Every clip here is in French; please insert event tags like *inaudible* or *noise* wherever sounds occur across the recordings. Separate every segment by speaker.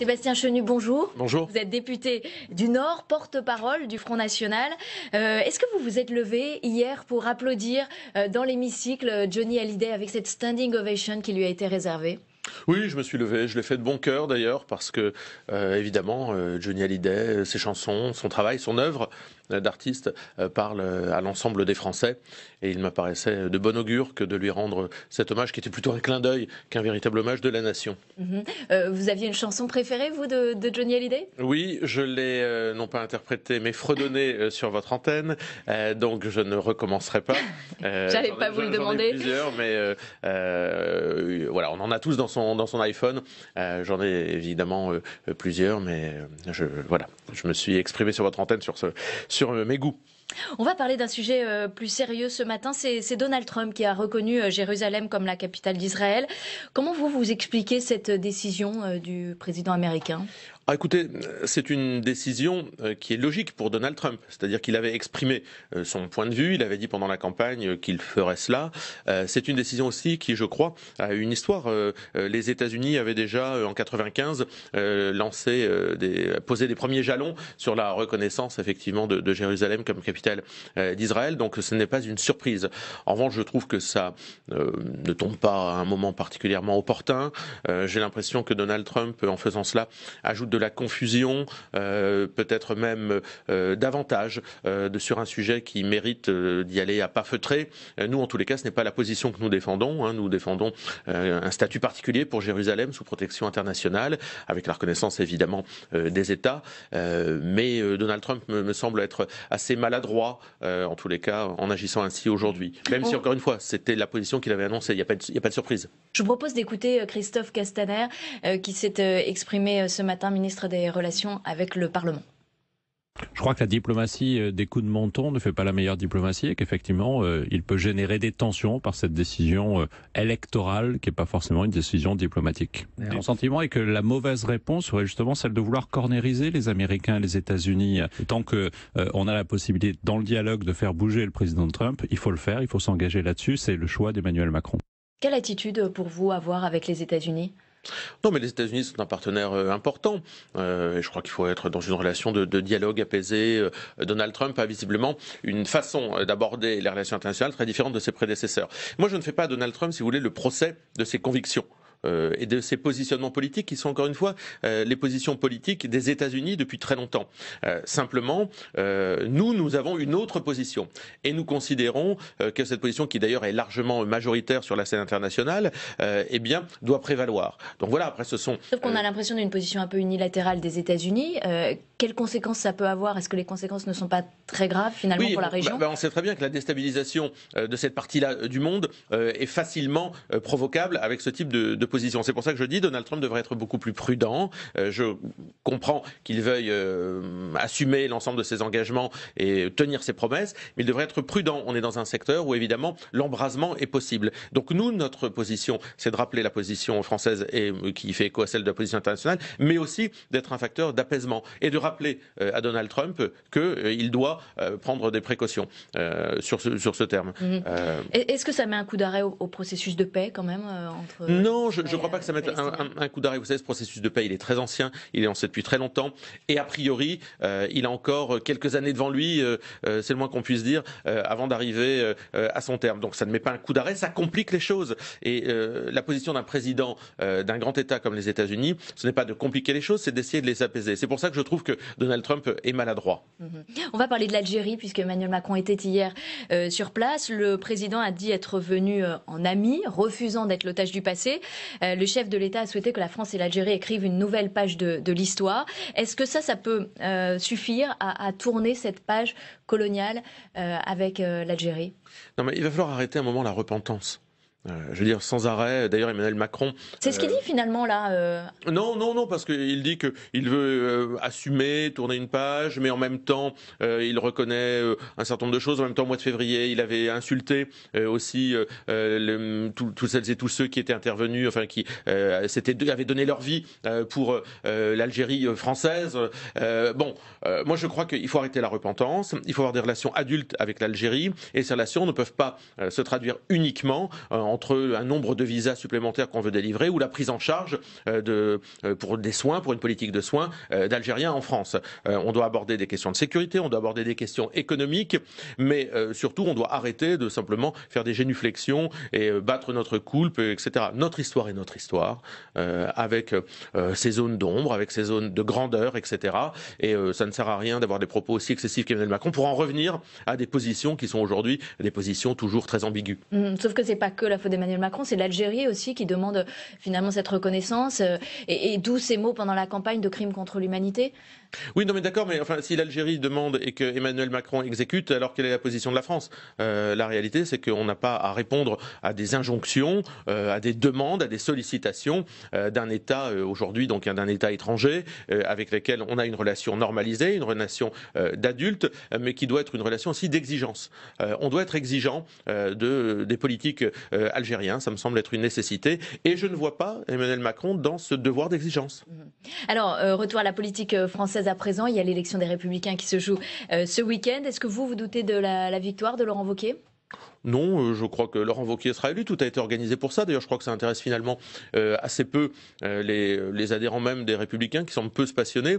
Speaker 1: Sébastien Chenu, bonjour. Bonjour. Vous êtes député du Nord, porte-parole du Front National. Euh, est-ce que vous vous êtes levé hier pour applaudir euh, dans l'hémicycle euh, Johnny Hallyday avec cette standing ovation qui lui a été réservée
Speaker 2: oui, je me suis levé. Je l'ai fait de bon cœur d'ailleurs, parce que, évidemment, Johnny Hallyday, ses chansons, son travail, son œuvre d'artistes euh, parle euh, à l'ensemble des Français. Et il m'apparaissait de bon augure que de lui rendre cet hommage qui était plutôt un clin d'œil qu'un véritable hommage de la nation.
Speaker 1: Mhm. Euh, vous aviez une chanson préférée, vous, de, de Johnny Hallyday
Speaker 2: Oui, je l'ai non pas interprétée, mais fredonnée sur votre antenne. donc je ne recommencerai pas. *laughs* J'allais pas vous le demander. plusieurs, mais voilà, on en a tous dans son, dans son iPhone. J'en ai évidemment plusieurs, mais je, voilà, je me suis exprimé sur votre antenne sur ce. Sur euh, mes goûts.
Speaker 1: On va parler d'un sujet euh, plus sérieux ce matin. C'est Donald Trump qui a reconnu euh, Jérusalem comme la capitale d'Israël. Comment vous vous expliquez cette décision du président américain
Speaker 2: ah, écoutez, c'est une décision euh, qui est logique pour Donald Trump. C'est-à-dire qu'il avait exprimé euh, son point de vue, il avait dit pendant la campagne euh, qu'il ferait cela. C'est une décision aussi qui, je crois, a une histoire. Les États-Unis avaient déjà, en 95, lancé posé des premiers jalons sur la reconnaissance, effectivement, de, de Jérusalem comme capitale d'Israël. Donc ce n'est pas une surprise. En revanche, je trouve que ça ne tombe pas à un moment particulièrement opportun. J'ai l'impression que Donald Trump, en faisant cela, ajoute de la confusion, euh, peut-être même euh, davantage, euh, de, sur un sujet qui mérite d'y aller à pas feutré. Nous, en tous les cas, ce n'est pas la position que nous défendons. Hein. Nous défendons un statut particulier pour Jérusalem sous protection internationale, avec la reconnaissance évidemment des États. mais Donald Trump me, semble être assez maladroit, en tous les cas, en agissant ainsi aujourd'hui. Même si, oh. encore une fois, c'était la position qu'il avait annoncée. Il n'y a, a, pas de surprise.
Speaker 1: Je vous propose d'écouter Christophe Castaner, qui s'est exprimé ce matin, ministre des Relations avec le Parlement.
Speaker 2: Je crois que la diplomatie euh, des coups de menton ne fait pas la meilleure diplomatie et qu'effectivement, euh, il peut générer des tensions par cette décision euh, électorale qui n'est pas forcément une décision diplomatique. Mon sentiment est que la mauvaise réponse serait justement celle de vouloir cornériser les Américains et les États-Unis. Tant que on a la possibilité dans le dialogue de faire bouger le président Trump, il faut le faire, il faut s'engager là-dessus. C'est le choix d'Emmanuel Macron.
Speaker 1: Quelle attitude pour vous avoir avec les États-Unis
Speaker 2: non, mais les États-Unis sont un partenaire euh, important. Euh, et je crois qu'il faut être dans une relation de, de dialogue apaisé. Euh, Donald Trump a visiblement une façon d'aborder les relations internationales très différente de ses prédécesseurs. Moi, je ne fais pas à Donald Trump, si vous voulez, le procès de ses convictions. Euh, et de ces positionnements politiques qui sont encore une fois euh, les positions politiques des États-Unis depuis très longtemps. Euh, simplement, nous, nous avons une autre position et nous considérons que cette position, qui d'ailleurs est largement majoritaire sur la scène internationale, eh bien, doit prévaloir. Donc voilà. Après, ce sont.
Speaker 1: Sauf qu'on a l'impression d'une position un peu unilatérale des États-Unis. quelles conséquences ça peut avoir Est-ce que les conséquences ne sont pas très graves finalement pour la bah, région Oui,
Speaker 2: bah, On sait très bien que la déstabilisation de cette partie-là du monde est facilement provocable avec ce type de position. C'est pour ça que je dis Donald Trump devrait être beaucoup plus prudent. Euh, je comprends qu'il veuille euh, assumer l'ensemble de ses engagements et tenir ses promesses, mais il devrait être prudent. On est dans un secteur où évidemment l'embrasement est possible. Donc nous, notre position, c'est de rappeler la position française et euh, qui fait écho à celle de la position internationale, mais aussi d'être un facteur d'apaisement et de rappeler à Donald Trump qu'il doit prendre des précautions sur ce, sur, ce, terme. Mm-hmm.
Speaker 1: Est-ce que ça met un coup d'arrêt au, processus de paix quand même entre...
Speaker 2: Non, je ne crois pas que ça mette un, coup d'arrêt. Vous savez, ce processus de paix, il est très ancien, il est lancé depuis très longtemps, et a priori, euh, il a encore euh, quelques années devant lui, euh, c'est le moins qu'on puisse dire, avant d'arriver à son terme. Donc ça ne met pas un coup d'arrêt, ça complique les choses. Et la position d'un président d'un grand État comme les États-Unis, ce n'est pas de compliquer les choses, c'est d'essayer de les apaiser. C'est pour ça que je trouve que Donald Trump est maladroit. Mhm.
Speaker 1: On va parler de l'Algérie, puisque Emmanuel Macron était hier sur place. Le président a dit être venu en ami, refusant d'être l'otage du passé. Euh, le chef de l'État a souhaité que la France et l'Algérie écrivent une nouvelle page de, l'histoire. Est-ce que ça, ça peut euh, suffire à, à, tourner cette page coloniale euh, avec l'Algérie
Speaker 2: Non, mais il va falloir arrêter un moment la repentance. Euh, je veux dire, sans arrêt. D'ailleurs, Emmanuel Macron. C'est ce qu'il euh, dit
Speaker 1: finalement là. Euh.
Speaker 2: Non, non, non, parce qu'il dit qu'il veut assumer, tourner une page, mais en même temps, il reconnaît un certain nombre de choses. En même temps, au mois de février, il avait insulté aussi toutes celles et tous ceux qui étaient intervenus, enfin, qui avaient donné leur vie pour l'Algérie française. bon, moi, je crois qu'il faut arrêter la repentance. Il faut avoir des relations adultes avec l'Algérie, et ces relations ne peuvent pas se traduire uniquement entre un nombre de visas supplémentaires qu'on veut délivrer ou la prise en charge euh, de, euh, pour des soins, pour une politique de soins euh, d'Algériens en France. on doit aborder des questions de sécurité, on doit aborder des questions économiques, mais surtout on doit arrêter de simplement faire des génuflexions et battre notre coulpe, etc. Notre histoire est notre histoire, avec ses zones d'ombre, avec ses zones de grandeur, etc. Et ça ne sert à rien d'avoir des propos aussi excessifs qu'Emmanuel Macron pour en revenir à des positions qui sont aujourd'hui des positions toujours très ambiguës.
Speaker 1: Mmh, sauf que c'est pas que la faute d'Emmanuel Macron, c'est l'Algérie aussi qui demande euh, finalement cette reconnaissance, euh, et, d'où ces mots pendant la campagne de crimes contre l'humanité.
Speaker 2: Oui, non, mais d'accord, mais enfin, si l'Algérie demande et que Emmanuel Macron exécute, alors quelle est la position de la France euh, La réalité, c'est qu'on n'a pas à répondre à des injonctions, à des demandes, à des sollicitations d'un État aujourd'hui, donc hein, d'un État étranger, avec lequel on a une relation normalisée, une relation d'adulte, mais qui doit être une relation aussi d'exigence. on doit être exigeant de, des politiques algérien. Ça me semble être une nécessité. Et je ne vois pas Emmanuel Macron dans ce devoir d'exigence. Mhm.
Speaker 1: Alors, euh, retour à la politique euh, française à présent. Il y a l'élection des Républicains qui se joue euh, ce week-end. Est-ce que vous vous doutez de la, victoire de Laurent Wauquiez
Speaker 2: non, euh, je crois que Laurent Vauquier sera élu. Tout a été organisé pour ça. D'ailleurs, je crois que ça intéresse finalement euh, assez peu euh, les, adhérents même des Républicains qui semblent peu se passionner.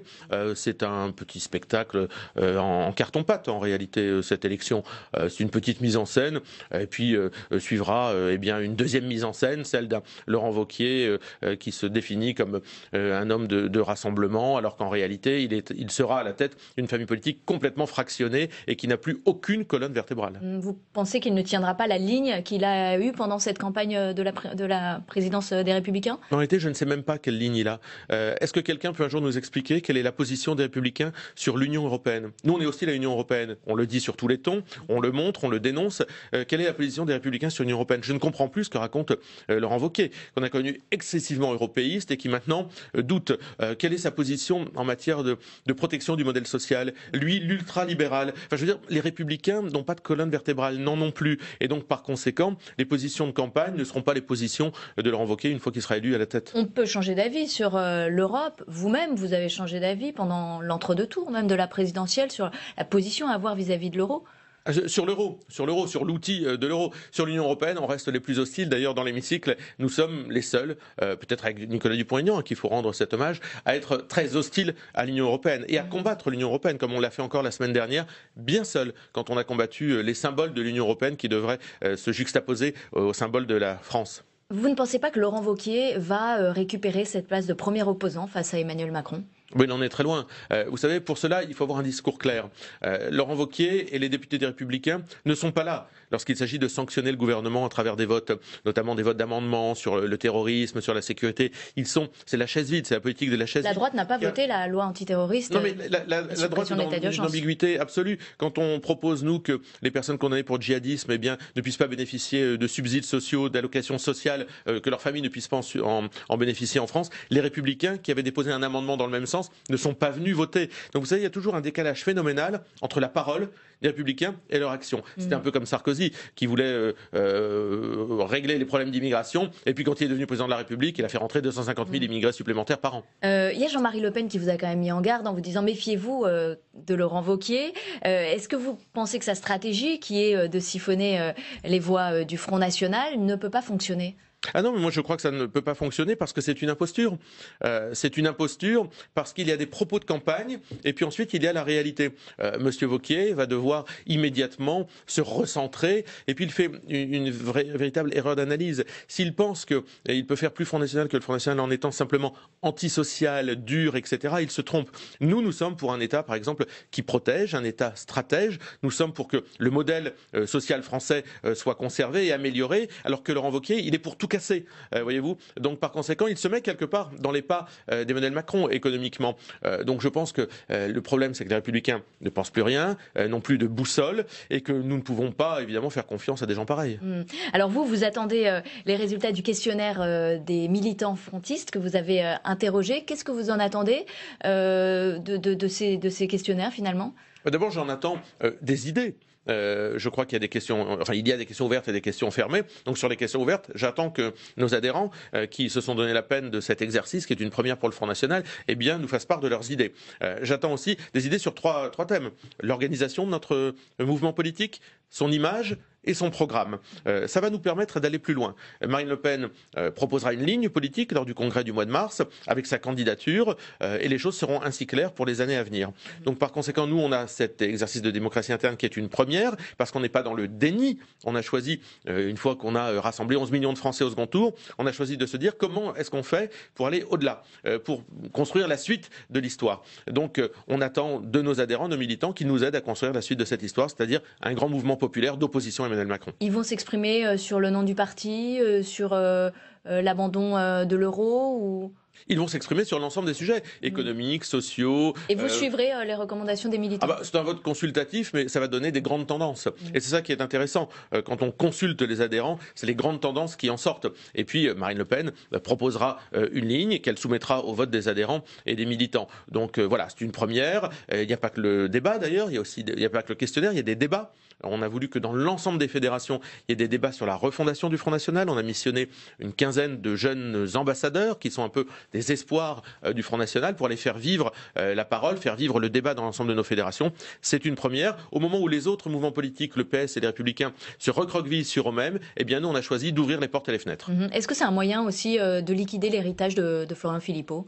Speaker 2: c'est un petit spectacle en, carton-pâte en réalité cette élection. c'est une petite mise en scène. Et puis suivra eh bien une deuxième mise en scène, celle d'un Laurent Vauquier qui se définit comme un homme de, rassemblement, alors qu'en réalité il, il sera à la tête d'une famille politique complètement fractionnée et qui n'a plus aucune colonne vertébrale.
Speaker 1: Vous pensez qu'il ne tiendra pas la ligne qu'il a eue pendant cette campagne de la, de la présidence des Républicains
Speaker 2: En réalité, je ne sais même pas quelle ligne il a. Euh, est-ce que quelqu'un peut un jour nous expliquer quelle est la position des Républicains sur l'Union européenne Nous, on est aussi à l'Union européenne. On le dit sur tous les tons, on le montre, on le dénonce. Euh, quelle est la position des Républicains sur l'Union européenne Je ne comprends plus ce que raconte euh, Laurent Wauquiez, qu'on a connu excessivement européiste et qui maintenant doute. quelle est sa position en matière de, de protection du modèle social Lui, l'ultralibéral. Enfin, je veux dire, les Républicains n'ont pas de colonne vertébrale, non non plus. Et donc, par conséquent, les positions de campagne ne seront pas les positions de Laurent Wauquiez une fois qu'il sera élu à la tête.
Speaker 1: On peut changer d'avis sur euh, l'Europe. Vous-même, vous avez changé d'avis pendant l'entre-deux tours, même de la présidentielle, sur la position à avoir vis à -vis de l'euro.
Speaker 2: Ah, sur l'euro, sur l'euro, sur l'outil euh, de l'euro, sur l'Union européenne, on reste les plus hostiles. D'ailleurs, dans l'hémicycle, nous sommes les seuls, euh, peut-être avec Nicolas Dupont-Aignan, à hein, qui il faut rendre cet hommage, à être très hostiles à l'Union européenne et à mhm. combattre l'Union européenne, comme on l'a fait encore la semaine dernière, bien seul, quand on a combattu euh, les symboles de l'Union européenne qui devraient se juxtaposer aux symboles de la France.
Speaker 1: Vous ne pensez pas que Laurent Vauquier va récupérer cette place de premier opposant face à Emmanuel Macron
Speaker 2: oui, il en est très loin. Euh, vous savez, pour cela, il faut avoir un discours clair. Euh, Laurent Vauquier et les députés des Républicains ne sont pas là lorsqu'il s'agit de sanctionner le gouvernement à travers des votes, notamment des votes d'amendement sur le, terrorisme, sur la sécurité. Ils sont, c'est la chaise vide, c'est la politique de la chaise. vide. La droite
Speaker 1: n'a pas voté la loi antiterroriste. Non, mais
Speaker 2: la, droite dans une ambiguïté absolue. Quand on propose nous que les personnes condamnées pour djihadisme, eh bien, ne puissent pas bénéficier euh, de subsides sociaux, d'allocations sociales, euh, que leurs famille ne puissent pas en, en bénéficier en France, les Républicains qui avaient déposé un amendement dans le même sens ne sont pas venus voter. Donc vous savez, il y a toujours un décalage phénoménal entre la parole des républicains et leur action. C'était mm. un peu comme Sarkozy qui voulait euh, euh, régler les problèmes d'immigration et puis quand il est devenu président de la République, il a fait rentrer 250 000 mm. immigrés supplémentaires par an.
Speaker 1: Il y a Jean-Marie Le Pen qui vous a quand même mis en garde en vous disant méfiez-vous euh, de Laurent Vauquier. Est-ce que vous pensez que sa stratégie qui est de siphonner les voix du Front National ne peut pas fonctionner
Speaker 2: ah non, mais moi je crois que ça ne peut pas fonctionner parce que c'est une imposture. Euh, c'est une imposture parce qu'il y a des propos de campagne et puis ensuite il y a la réalité. Euh, Monsieur Vauquier va devoir immédiatement se recentrer et puis il fait une, vraie, véritable erreur d'analyse. S'il pense qu'il peut faire plus Front National que le Front National en étant simplement antisocial, dur, etc., il se trompe. Nous, nous sommes pour un État, par exemple, qui protège, un État stratège. Nous sommes pour que le modèle euh, social français soit conservé et amélioré, alors que Laurent Vauquier, il est pour tout cassé, euh, voyez-vous. Donc par conséquent, il se met quelque part dans les pas euh, d'Emmanuel Macron économiquement. Euh, donc je pense que le problème, c'est que les Républicains ne pensent plus rien, n'ont plus de boussole, et que nous ne pouvons pas évidemment faire confiance à des gens pareils.
Speaker 1: Mmh. Alors vous, vous attendez les résultats du questionnaire des militants frontistes que vous avez interrogés. Qu'est-ce que vous en attendez de, ces, questionnaires finalement
Speaker 2: D'abord, j'en attends des idées. Euh, je crois qu'il y a des questions, enfin, il y a des questions ouvertes et des questions fermées. Donc, sur les questions ouvertes, j'attends que nos adhérents euh, qui se sont donné la peine de cet exercice, qui est une première pour le Front National, eh bien, nous fassent part de leurs idées. Euh, j'attends aussi des idées sur trois, trois thèmes. L'organisation de notre mouvement politique, son image, et son programme. Euh, ça va nous permettre d'aller plus loin. Marine Le Pen euh, proposera une ligne politique lors du congrès du mois de mars avec sa candidature euh, et les choses seront ainsi claires pour les années à venir. Donc par conséquent, nous, on a cet exercice de démocratie interne qui est une première parce qu'on n'est pas dans le déni. On a choisi, une fois qu'on a rassemblé 11 millions de Français au second tour, on a choisi de se dire comment est-ce qu'on fait pour aller au-delà, pour construire la suite de l'histoire. Donc on attend de nos adhérents, nos militants, qui nous aident à construire la suite de cette histoire, c'est-à-dire un grand mouvement populaire d'opposition Macron.
Speaker 1: Ils vont s'exprimer euh, sur le nom du parti, euh, sur euh, l'abandon de l'euro ou...
Speaker 2: Ils vont s'exprimer sur l'ensemble des sujets, mm. économiques, sociaux. Et vous suivrez
Speaker 1: les recommandations des militants ah bah,
Speaker 2: C'est un vote consultatif, mais ça va donner des grandes tendances. Mm. Et c'est ça qui est intéressant. quand on consulte les adhérents, c'est les grandes tendances qui en sortent. Et puis, Marine Le Pen proposera une ligne qu'elle soumettra au vote des adhérents et des militants. Donc voilà, c'est une première. Il n'y a pas que le débat d'ailleurs, il n'y a pas que le questionnaire, il y a des débats. On a voulu que dans l'ensemble des fédérations, il y ait des débats sur la refondation du Front National. On a missionné une quinzaine de jeunes ambassadeurs qui sont un peu des espoirs euh, du Front National pour aller faire vivre euh, la parole, faire vivre le débat dans l'ensemble de nos fédérations. C'est une première. Au moment où les autres mouvements politiques, le PS et les Républicains, se recroquevillent sur eux-mêmes, eh bien nous, on a choisi d'ouvrir les portes et les fenêtres.
Speaker 1: Mhm. Est-ce que c'est un moyen aussi euh, de liquider l'héritage de, de Florin Philippot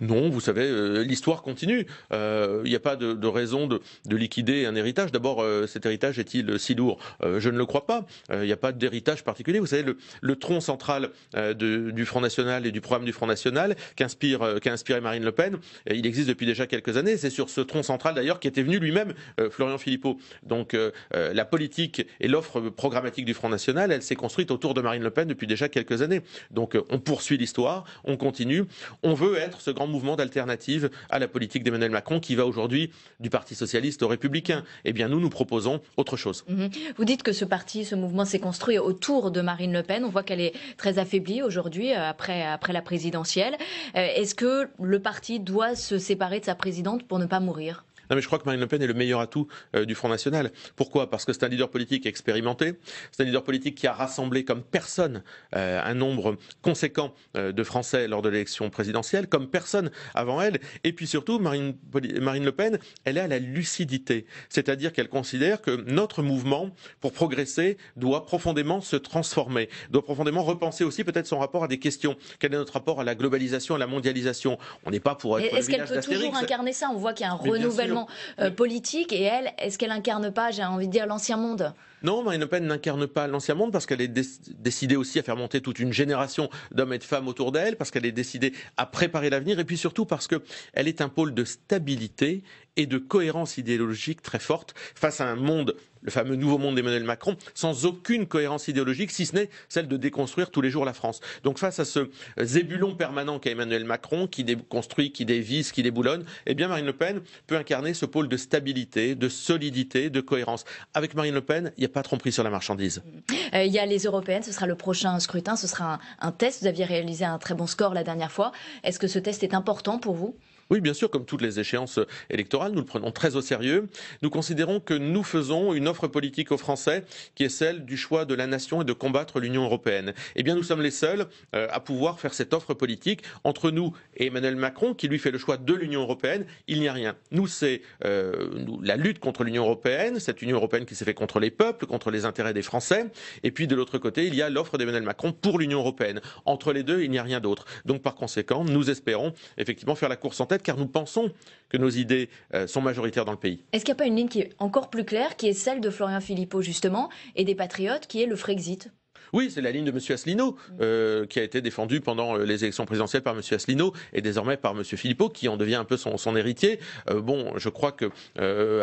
Speaker 2: non, vous savez, euh, l'histoire continue. Il euh, n'y a pas de, raison de, liquider un héritage. D'abord, euh, cet héritage est-il si lourd Je ne le crois pas. Il n'y a pas d'héritage particulier. Vous savez, le, tronc central du Front National et du programme du Front National qui qu'a inspiré Marine Le Pen, il existe depuis déjà quelques années. C'est sur ce tronc central, d'ailleurs, qui venu lui-même, Florian Philippot. Donc, la politique et l'offre programmatique du Front National, elle s'est construite autour de Marine Le Pen depuis déjà quelques années. Donc, on poursuit l'histoire, on continue. On veut être grand mouvement d'alternative à la politique d'Emmanuel Macron qui va aujourd'hui du Parti socialiste au Républicain. Eh bien, nous, nous proposons autre chose.
Speaker 1: Mhm. Vous dites que ce parti, ce mouvement s'est construit autour de Marine Le Pen. On voit qu'elle est très affaiblie aujourd'hui euh, après, après la présidentielle. Euh, est-ce que le parti doit se séparer de sa présidente pour ne pas mourir
Speaker 2: non, mais je crois que Marine Le Pen est le meilleur atout euh, du Front National. Pourquoi Parce que c'est un leader politique expérimenté, c'est un leader politique qui a rassemblé comme personne euh, un nombre conséquent euh, de Français lors de l'élection présidentielle, comme personne avant elle. Et puis surtout, Marine, Marine Le Pen, elle a la lucidité, c'est-à-dire qu'elle considère que notre mouvement, pour progresser, doit profondément se transformer, doit profondément repenser aussi peut-être son rapport à des questions. Quel est notre rapport à la globalisation, à la mondialisation On n'est pas pour être. Est-ce qu'elle peut toujours incarner
Speaker 1: ça On voit qu'il y a un renouvellement euh, politique. Et elle, est-ce qu'elle incarne pas, j'ai envie de dire, l'ancien monde
Speaker 2: non, Marine Le Pen n'incarne pas l'ancien monde parce qu'elle est décidée aussi à faire monter toute une génération d'hommes et de femmes autour d'elle, parce qu'elle est décidée à préparer l'avenir, et puis surtout parce qu'elle est un pôle de stabilité et de cohérence idéologique très forte face à un monde le fameux nouveau monde d'Emmanuel Macron, sans aucune cohérence idéologique, si ce n'est celle de déconstruire tous les jours la France. Donc face à ce zébulon permanent qu'a Emmanuel Macron, qui déconstruit, qui dévisse, qui déboulonne, eh bien Marine Le Pen peut incarner ce pôle de stabilité, de solidité, de cohérence. Avec Marine Le Pen, il n'y a pas de tromperie sur la marchandise.
Speaker 1: Euh, il y a les européennes, ce sera le prochain scrutin, ce sera un test. Vous aviez réalisé un très bon score la dernière fois. Est-ce que ce test est important pour vous
Speaker 2: oui, bien sûr, comme toutes les échéances euh, électorales, nous le prenons très au sérieux. Nous considérons que nous faisons une offre politique aux Français qui est celle du choix de la nation et de combattre l'Union européenne. Eh bien, nous sommes les seuls euh, à pouvoir faire cette offre politique entre nous et Emmanuel Macron, qui lui fait le choix de l'Union européenne. Il n'y a rien. Nous, c'est euh, la lutte contre l'Union européenne, cette Union européenne qui s'est fait contre les peuples, contre les intérêts des Français. Et puis, de l'autre côté, il y a l'offre d'Emmanuel Macron pour l'Union européenne. Entre les deux, il n'y a rien d'autre. Donc, par conséquent, nous espérons effectivement faire la course en tête car nous pensons que nos idées euh, sont majoritaires dans le pays.
Speaker 1: Est-ce qu'il n'y a pas une ligne qui est encore plus claire, qui est celle de Florian Philippot justement, et des patriotes, qui est le Frexit
Speaker 2: oui, c'est la ligne de M. Asselineau, euh, qui a été défendue pendant euh, les élections présidentielles par M. Asselineau et désormais par M. Philippot, qui en devient un peu son, héritier. Euh, bon, je crois que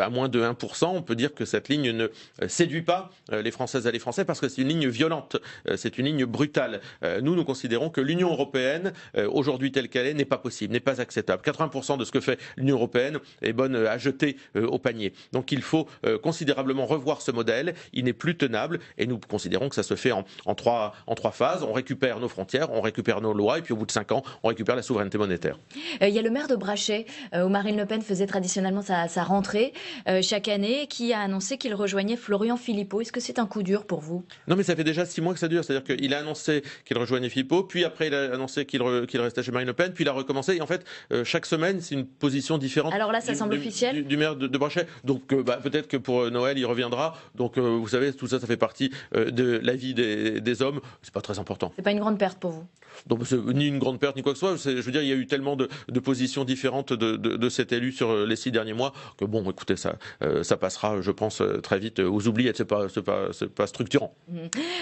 Speaker 2: à moins de 1%, on peut dire que cette ligne ne séduit pas les Françaises et les Français parce que c'est une ligne violente, c'est une ligne brutale. nous, nous considérons que l'Union européenne, aujourd'hui telle qu'elle est, n'est pas possible, n'est pas acceptable. 80% de ce que fait l'Union européenne est bonne à jeter au panier. Donc il faut considérablement revoir ce modèle. Il n'est plus tenable et nous considérons que ça se fait en en trois, en phases. On récupère nos frontières, on récupère nos lois, et puis au bout de cinq ans, on récupère la souveraineté monétaire.
Speaker 1: Euh, il y a le maire de Brachet, euh, où Marine Le Pen faisait traditionnellement sa, rentrée euh, chaque année, qui a annoncé qu'il rejoignait Florian Philippot. Est-ce que c'est un coup dur pour vous
Speaker 2: Non, mais ça fait déjà six mois que ça dure. C'est-à-dire qu'il a annoncé qu'il rejoignait Philippot, puis après il a annoncé qu'il restait chez Marine Le Pen, puis il a recommencé. Et en fait, chaque semaine, c'est une position différente. Alors là, ça du, semble officiel. Du, maire de, Brachet. Donc bah, peut-être que pour Noël, il reviendra. Donc vous savez, tout ça, ça fait partie de la vie des des, hommes, c'est pas très important.
Speaker 1: C'est pas une grande perte pour vous
Speaker 2: donc, ni une grande perte ni quoi que ce soit. Je veux dire, il y a eu tellement de, positions différentes de, cet élu sur euh, les six derniers mois que bon, écoutez, ça, euh, passera, je pense, euh, très vite aux oubliettes. C'est pas, pas, pas structurant.
Speaker 1: Mmh.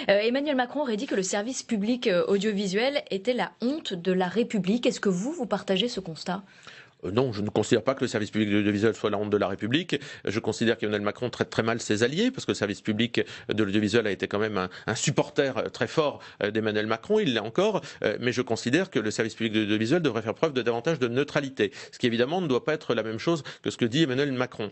Speaker 1: Emmanuel Macron aurait dit que le service public audiovisuel était la honte de la République. Est-ce que vous, vous partagez ce constat
Speaker 2: euh, non, je ne considère pas que le service public de l'audiovisuel soit la honte de la République. Je considère qu'Emmanuel Macron traite très mal ses alliés, parce que le service public de l'audiovisuel a été quand même un, supporter euh, très fort euh, d'Emmanuel Macron, il l'est encore, mais je considère que le service public de l'audiovisuel devrait faire preuve de davantage de neutralité, ce qui évidemment ne doit pas être la même chose que ce que dit Emmanuel Macron.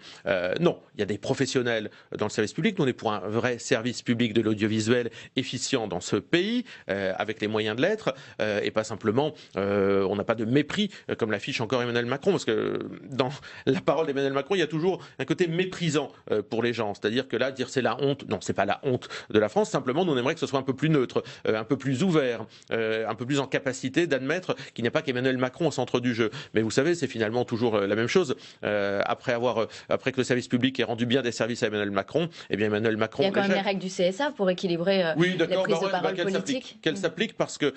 Speaker 2: non, il y a des professionnels dans le service public, nous on est pour un vrai service public de l'audiovisuel efficient dans ce pays, avec les moyens de l'être, et pas simplement, on n'a pas de mépris, comme l'affiche encore Emmanuel Macron. Macron, parce que euh, dans *laughs* la parole d'Emmanuel Macron, il y a toujours un côté méprisant euh, pour les gens. C'est-à-dire que là, dire c'est la honte, non, c'est pas la honte de la France. Simplement, nous, on aimerait que ce soit un peu plus neutre, euh, un peu plus ouvert, un peu plus en capacité d'admettre qu'il n'y a pas qu'Emmanuel Macron au centre du jeu. Mais vous savez, c'est finalement toujours la même chose. après avoir, après que le service public ait rendu bien des services à Emmanuel Macron, eh bien Emmanuel Macron. Il y a quand même les
Speaker 1: règles du CSA pour équilibrer la prise de bah parole bah Oui, politique.
Speaker 2: Qu'elle s'applique parce que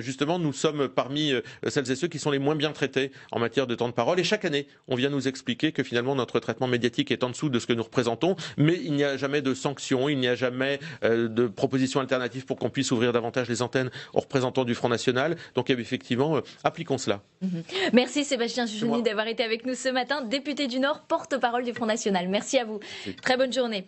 Speaker 2: justement, nous sommes parmi celles et ceux qui sont les moins bien traités en matière de temps de parole. Et chaque année, on vient nous expliquer que finalement notre traitement médiatique est en dessous de ce que nous représentons, mais il n'y a jamais de sanctions, il n'y a jamais euh, de propositions alternatives pour qu'on puisse ouvrir davantage les antennes aux représentants du Front National. Donc effectivement, euh, appliquons cela.
Speaker 1: Mhm. Merci Sébastien Jujoni d'avoir été avec nous ce matin, député du Nord, porte-parole du Front National. Merci à vous. Très bonne journée.